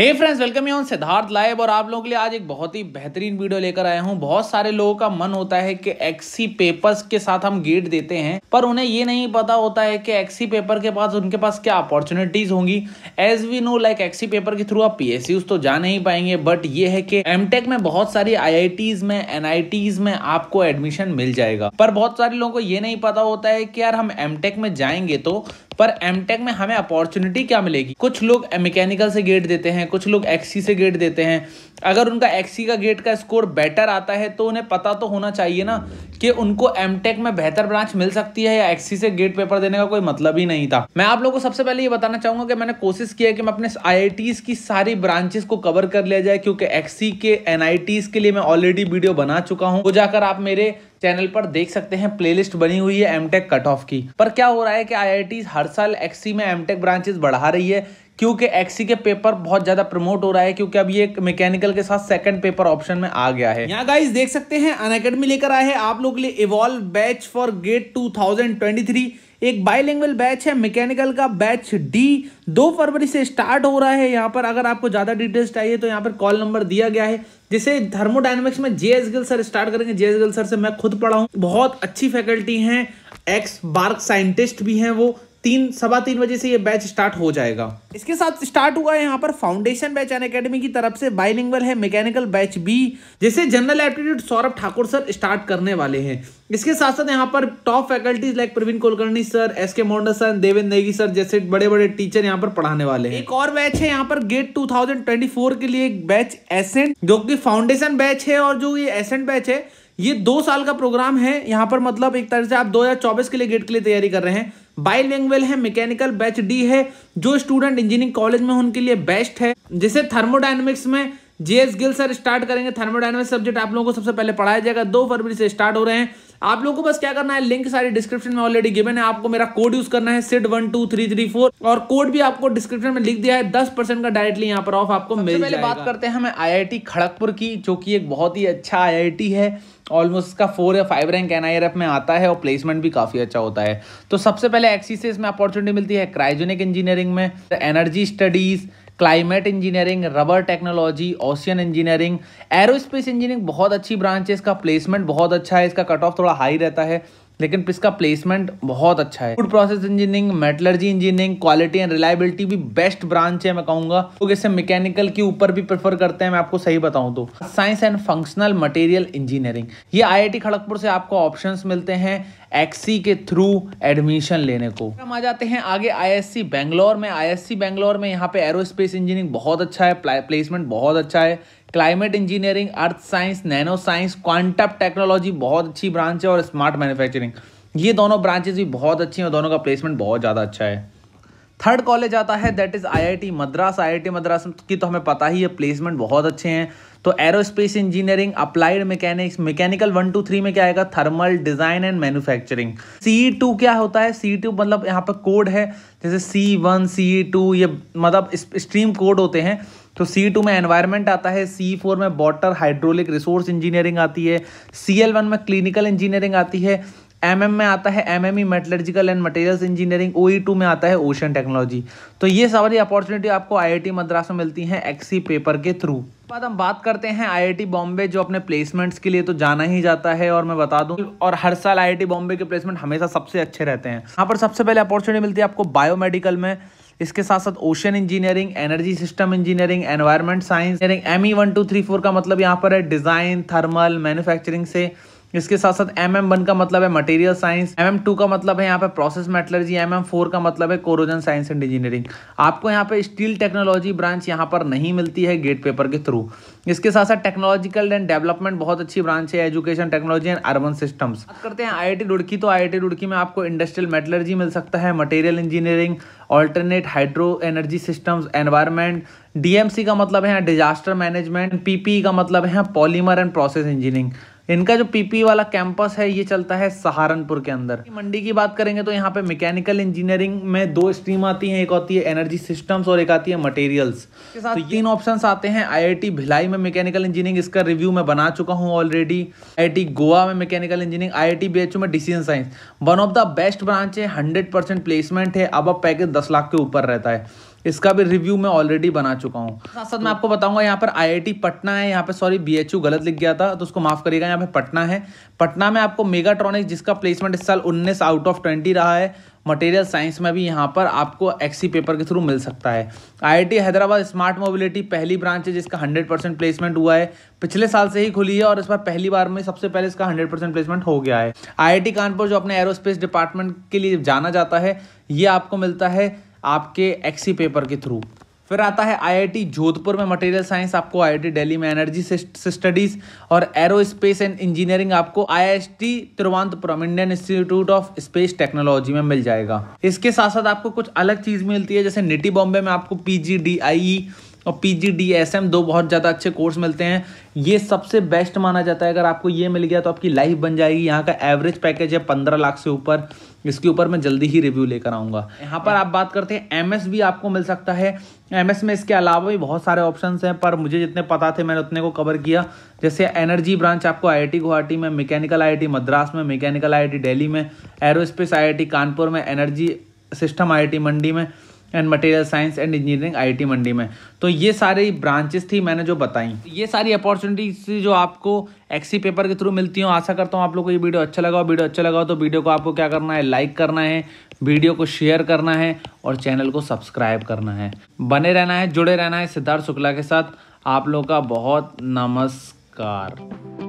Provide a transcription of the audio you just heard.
hey friends welcome you on Siddharth live और आप लोगों के लिए आज एक बहुत ही बेहतरीन वीडियो लेकर आया हूं बहुत सारे लोगों का मन होता है कि एक्सी पेपर्स के साथ हम गेट देते हैं पर उन्हें ये नहीं पता होता है कि एक्सी पेपर के पास उनके पास क्या अपॉर्चुनिटीज होंगी as we know like XE paper के थ्रू आप पीएसयू तो जा नहीं पाएंगे बट ये है कि एमटेक में बहुत सारी आई में एन में आपको एडमिशन मिल जाएगा पर बहुत सारे लोगों को ये नहीं पता होता है कि यार हम एमटेक में जाएंगे तो पर एमटेक में हमें अपॉर्चुनिटी क्या मिलेगी कुछ लोग मैकेनिकल से गेट देते हैं कुछ लोग एक्सी से गेट देते हैं अगर उनका एक्सी का गेट का स्कोर बेटर आता है तो उन्हें पता तो होना चाहिए ना कि उनको एमटेक में बेहतर ब्रांच मिल सकती है या एक्सी से गेट पेपर देने का कोई मतलब ही नहीं था मैं आप लोगों को सबसे पहले ये बताना चाहूंगा कि मैंने कोशिश किया कि मैं अपने आई की सारी ब्रांचेस को कवर कर लिया जाए क्योंकि एक्सी के एन के लिए मैं ऑलरेडी वीडियो बना चुका हूँ वो जाकर आप मेरे चैनल पर देख सकते हैं प्लेलिस्ट बनी हुई है एमटेक कट ऑफ की पर क्या हो रहा है कि आईआईटी हर साल एक्सी में एमटेक ब्रांचेस बढ़ा रही है क्योंकि एक्सी के पेपर बहुत ज्यादा प्रमोट हो रहा है क्योंकि अब ये मैकेनिकल के साथ सेकंड पेपर ऑप्शन में आ गया है यहाँ गाइस देख सकते हैं अन लेकर आए हैं आप लोग के लिए इवॉल्व बैच फॉर गेट 2023 एक बाईलिंगुअल बैच है मैकेनिकल का बैच डी दो फरवरी से स्टार्ट हो रहा है यहाँ पर अगर आपको ज़्यादा डिटेल्स चाहिए तो यहाँ पर कॉल नंबर दिया गया है जिसे थर्मोडाइनमिक्स में J S Gill sir start करेंगे जे एस गिल सर से मैं खुद पढ़ा हूँ बहुत अच्छी फैकल्टी हैं एक्स बार्क साइंटिस्ट भी हैं वो तीन सवा तीन बजे से ये बैच स्टार्ट हो जाएगा इसके साथ स्टार्ट हुआ है यहाँ पर फाउंडेशन बैच अन अकेडमी की तरफ से बाइलिंगल है मैकेनिकल बैच बी जिसे general aptitude Saurabh Thakur sir start करने वाले हैं इसके साथ साथ यहाँ पर top faculties like Praveen Kulkarni sir S K Modar sir Devendra Negi sir जैसे बड़े बड़े टीचर यहाँ पर पढ़ाने वाले हैं एक और बैच है यहाँ पर गेट 2024 के लिए एक बैच एसेंट जो कि फाउंडेशन बैच है और जो ये एसेंट बैच है ये दो साल का प्रोग्राम है यहाँ पर मतलब एक तरह से आप दो के लिए गेट के लिए तैयारी कर रहे हैं बाईलैंग्वेल है मैकेनिकल बैच डी है जो स्टूडेंट इंजीनियरिंग कॉलेज में उनके लिए बेस्ट है जिसे थर्मोडाइनमिक्स में जीएस गिल सर स्टार्ट करेंगे थर्मोडाइनमिक्स सब्जेक्ट आप लोगों को सबसे पहले पढ़ाया जाएगा दो फरवरी से स्टार्ट हो रहे हैं आप लोगों को बस क्या करना है लिंक सारी डिस्क्रिप्शन में ऑलरेडी गिवन है आपको मेरा कोड यूज करना है SID one two three three four और कोड भी आपको डिस्क्रिप्शन में लिख दिया है दस परसेंट का डायरेक्टली यहाँ पर ऑफ आपको मिल पहले बात करते हैं हमें आई आई टी खड़गपुर की जो कि एक बहुत ही अच्छा आई आई टी है ऑलमोस्ट इसका फोर या फाइव रैंक एन में आता है और प्लेसमेंट भी काफ़ी अच्छा होता है तो सबसे पहले एक्सी से इसमें अपॉर्चुनिटी मिलती है क्राइजोनिक इंजीनियरिंग में energy studies climate engineering rubber technology ocean engineering aerospace engineering बहुत अच्छी ब्रांच है इसका प्लेसमेंट बहुत अच्छा है इसका कट ऑफ थोड़ा हाई रहता है लेकिन इसका प्लेसमेंट बहुत अच्छा है food process engineering metallurgy engineering quality and reliability भी बेस्ट ब्रांच है मैं कहूँगा लोग तो इसे मैकेनिकल के ऊपर भी प्रेफर करते हैं मैं आपको सही बताऊं तो science and functional material engineering ये आई खड़गपुर से आपको ऑप्शन मिलते हैं एक्सी के थ्रू एडमिशन लेने को हम आ जाते हैं आगे आईएससी बैंगलोर में आईएससी बैंगलोर में यहाँ पे एरोस्पेस इंजीनियरिंग बहुत अच्छा है प्लेसमेंट बहुत अच्छा है climate engineering earth science nano science quantum technology बहुत अच्छी ब्रांच है और स्मार्ट मैन्युफैक्चरिंग ये दोनों ब्रांचेज भी बहुत अच्छी हैं और दोनों का प्लेसमेंट बहुत ज़्यादा अच्छा है थर्ड कॉलेज आता है that is IIT Madras IIT Madras की तो हमें पता ही है प्लेसमेंट बहुत अच्छे हैं तो aerospace engineering applied mechanics mechanical one two three में क्या आएगा thermal design and manufacturing C two क्या होता है सी टू e मतलब यहाँ पर कोड है जैसे सी वन सी टू ये मतलब स्ट्रीम कोड होते हैं तो सी टू e में एनवायरमेंट आता है सी फोर में वॉटर हाइड्रोलिक रिसोर्स इंजीनियरिंग आती है सी एल वन में क्लिनिकल इंजीनियरिंग आती है एम MM में आता है M M E metallurgical and materials engineering O E two में आता है ओशन टेक्नोलॉजी तो ये सारी अपॉर्चुनिटी आपको आई मद्रास में मिलती है एक्सी पेपर के थ्रू बाद हम बात करते हैं टी बॉम्बे जो अपने प्लेसमेंट्स के लिए तो जाना ही जाता है और मैं बता दूं और हर साल टी बॉम्बे के प्लेसमेंट हमेशा सबसे अच्छे रहते हैं यहाँ पर सबसे पहले अपॉर्चुनिटी मिलती है आपको बायोमेडिकल में इसके साथ साथ ocean engineering energy system engineering environment science M E one two three four का मतलब यहाँ पर है डिज़ाइन थर्मल मैन्युफैक्चरिंग से इसके साथ साथ एम एम वन का मतलब है material science M M two का मतलब है यहाँ पे process metallurgy M M four का मतलब है कोरोजन साइंस एंड इंजीनियरिंग आपको यहाँ पे स्टील टेक्नोलॉजी ब्रांच यहाँ पर नहीं मिलती है गेट पेपर के थ्रू इसके साथ साथ टेक्नोलॉजिकल एंड डेवलपमेंट बहुत अच्छी ब्रांच है education technology and urban systems बात करते हैं आई रुड़की तो आई रुड़की में आपको इंडस्ट्रियल मेटलर्जी मिल सकता है material engineering alternate hydro energy systems environment DMC का मतलब है डिजास्टर मैनेजमेंट पीपी का मतलब है पॉलीमर एंड प्रोसेस इंजीनियरिंग इनका जो पीपी वाला कैंपस है ये चलता है सहारनपुर के अंदर मंडी की बात करेंगे तो यहाँ पे मैकेनिकल इंजीनियरिंग में दो स्ट्रीम आती हैं एक होती है एनर्जी सिस्टम्स और एक आती है मटेरियल्स तो तीन ऑप्शंस आते हैं आईआईटी भिलाई में मैकेनिकल इंजीनियरिंग इसका रिव्यू मैं बना चुका हूँ ऑलरेडी आई गोवा में मैकेनिकल इंजीनियरिंग आई आई में decision science one of the best branch है हंड्रेड प्लेसमेंट है अब अब पैकेज दस लाख के ऊपर रहता है इसका भी रिव्यू मैं ऑलरेडी बना चुका हूँ साथ हाँ, साथ तो, मैं आपको बताऊंगा यहाँ पर आई पटना है यहाँ पर सॉरी बी गलत लिख गया था तो उसको माफ करिएगा यहाँ पे पटना है पटना में आपको मेगाट्रॉनिक जिसका प्लेसमेंट इस साल उन्नीस आउट ऑफ ट्वेंटी रहा है मटेरियल साइंस में भी यहाँ पर आपको एक्सी पेपर के थ्रू मिल सकता है आईआईटी हैदराबाद स्मार्ट मोबिलिटी पहली ब्रांच है जिसका 100 परसेंट प्लेसमेंट हुआ है पिछले साल से ही खुली है और इस बार पहली बार में सबसे पहले इसका 100 परसेंट प्लेसमेंट हो गया है आईआईटी कानपुर जो अपने एरोस्पेस डिपार्टमेंट के लिए जाना जाता है ये आपको मिलता है आपके एक्सी पेपर के थ्रू फिर आता है आईआईटी जोधपुर में मटेरियल साइंस आपको आईआईटी दिल्ली में एनर्जी से स्टडीज़ और एरोस्पेस एंड इंजीनियरिंग आपको T Thiruvananthapuram Indian Institute of Space Technology में मिल जाएगा इसके साथ साथ आपको कुछ अलग चीज़ मिलती है जैसे निटी बॉम्बे में आपको P G D I E और P G D S M दो बहुत ज़्यादा अच्छे कोर्स मिलते हैं ये सबसे बेस्ट माना जाता है अगर आपको ये मिल गया तो आपकी लाइफ बन जाएगी यहाँ का एवरेज पैकेज है पंद्रह लाख से ऊपर इसके ऊपर मैं जल्दी ही रिव्यू लेकर आऊँगा यहाँ पर आप बात करते हैं एम एस भी आपको मिल सकता है एम एस में इसके अलावा भी बहुत सारे ऑप्शन हैं पर मुझे जितने पता थे मैंने उतने को कवर किया जैसे एनर्जी ब्रांच आपको आई आई टी गुवाहाटी में mechanical I I T Madras में mechanical I I T Delhi में aerospace I I T Kanpur में energy system I I T Mandi में and material science and engineering IT Mandi में तो ये सारी ब्रांचेस थी मैंने जो बताई ये सारी अपॉर्चुनिटीज जो आपको एक्सी पेपर के थ्रू मिलती हूँ आशा करता हूँ आप लोग को ये वीडियो अच्छा लगा हो वीडियो अच्छा लगा हो तो वीडियो को आपको क्या करना है लाइक करना है वीडियो को शेयर करना है और चैनल को सब्सक्राइब करना है बने रहना है जुड़े रहना है सिद्धार्थ शुक्ला के साथ आप लोग का बहुत नमस्कार